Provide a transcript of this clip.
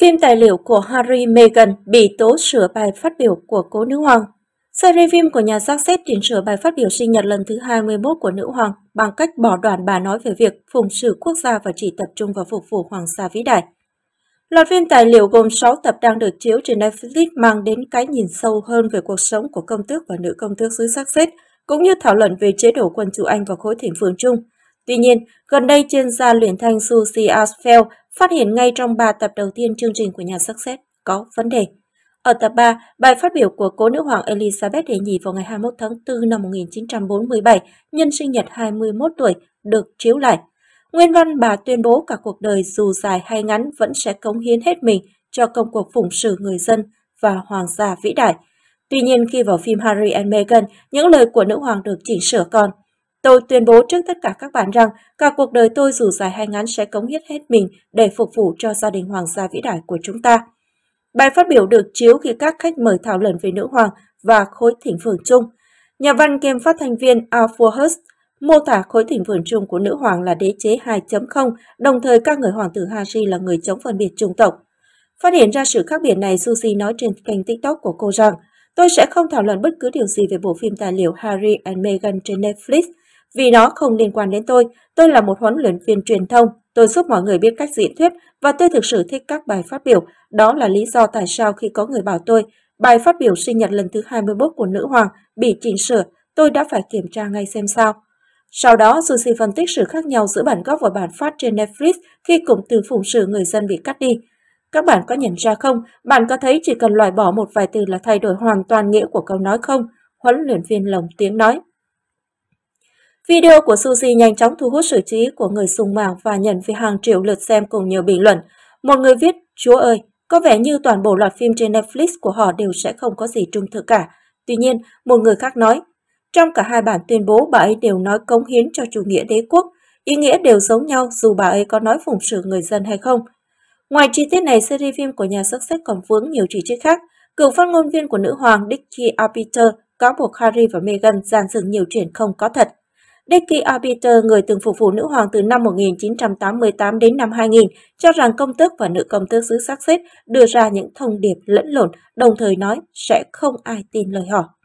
Phim tài liệu của Harry Meghan bị tố sửa bài phát biểu của cố nữ hoàng. Series phim của nhà xác xét chỉnh sửa bài phát biểu sinh nhật lần thứ 21 của nữ hoàng bằng cách bỏ đoạn bà nói về việc phụng sự quốc gia và chỉ tập trung vào phục vụ hoàng gia vĩ đại. Loạt phim tài liệu gồm 6 tập đang được chiếu trên Netflix mang đến cái nhìn sâu hơn về cuộc sống của công tước và nữ công tước xứ sắc xét, cũng như thảo luận về chế độ quân chủ Anh và khối thịnh vượng chung. Tuy nhiên, gần đây chuyên gia luyện thanh Susie Asfeld phát hiện ngay trong 3 tập đầu tiên chương trình của nhà sắc xét có vấn đề. Ở tập 3, bài phát biểu của cố nữ hoàng Elizabeth đệ nhì vào ngày 21 tháng 4 năm 1947, nhân sinh nhật 21 tuổi, được chiếu lại. Nguyên văn bà tuyên bố cả cuộc đời dù dài hay ngắn vẫn sẽ cống hiến hết mình cho công cuộc phụng sự người dân và hoàng gia vĩ đại. Tuy nhiên khi vào phim Harry and Meghan, những lời của nữ hoàng được chỉnh sửa còn Tôi tuyên bố trước tất cả các bạn rằng cả cuộc đời tôi dù dài hay ngắn sẽ cống hiến hết mình để phục vụ cho gia đình hoàng gia vĩ đại của chúng ta. Bài phát biểu được chiếu khi các khách mời thảo luận về nữ hoàng và khối thịnh vượng chung. Nhà văn kiêm phát thanh viên Arthur Hurst mô tả khối thịnh vượng chung của nữ hoàng là đế chế 2.0, đồng thời các người hoàng tử Harry là người chống phân biệt chủng tộc. Phát hiện ra sự khác biệt này, Susie nói trên kênh TikTok của cô rằng Tôi sẽ không thảo luận bất cứ điều gì về bộ phim tài liệu Harry and Meghan trên Netflix vì nó không liên quan đến tôi. Tôi là một huấn luyện viên truyền thông, tôi giúp mọi người biết cách diễn thuyết và tôi thực sự thích các bài phát biểu. Đó là lý do tại sao khi có người bảo tôi, bài phát biểu sinh nhật lần thứ 21 của nữ hoàng bị chỉnh sửa, tôi đã phải kiểm tra ngay xem sao. Sau đó, Susie phân tích sự khác nhau giữa bản gốc và bản phát trên Netflix khi cụm từ phụng sự người dân bị cắt đi. Các bạn có nhận ra không, bạn có thấy chỉ cần loại bỏ một vài từ là thay đổi hoàn toàn nghĩa của câu nói không? Huấn luyện viên lồng tiếng nói. Video của Suzy nhanh chóng thu hút sự chú ý của người dùng mạng và nhận về hàng triệu lượt xem cùng nhiều bình luận. Một người viết, Chúa ơi, có vẻ như toàn bộ loạt phim trên Netflix của họ đều sẽ không có gì trung thực cả. Tuy nhiên, một người khác nói, trong cả hai bản tuyên bố bà ấy đều nói cống hiến cho chủ nghĩa đế quốc, ý nghĩa đều giống nhau dù bà ấy có nói phụng sự người dân hay không. Ngoài chi tiết này, series phim của nhà xuất sắc còn vướng nhiều chỉ trích khác. Cựu phát ngôn viên của nữ hoàng Dickie Arbiter cáo buộc Harry và Meghan dàn dựng nhiều chuyện không có thật. Dicky Arbiter, người từng phục vụ nữ hoàng từ năm 1988 đến năm 2000, cho rằng công tước và nữ công tước xứ Sussex đưa ra những thông điệp lẫn lộn, đồng thời nói sẽ không ai tin lời họ.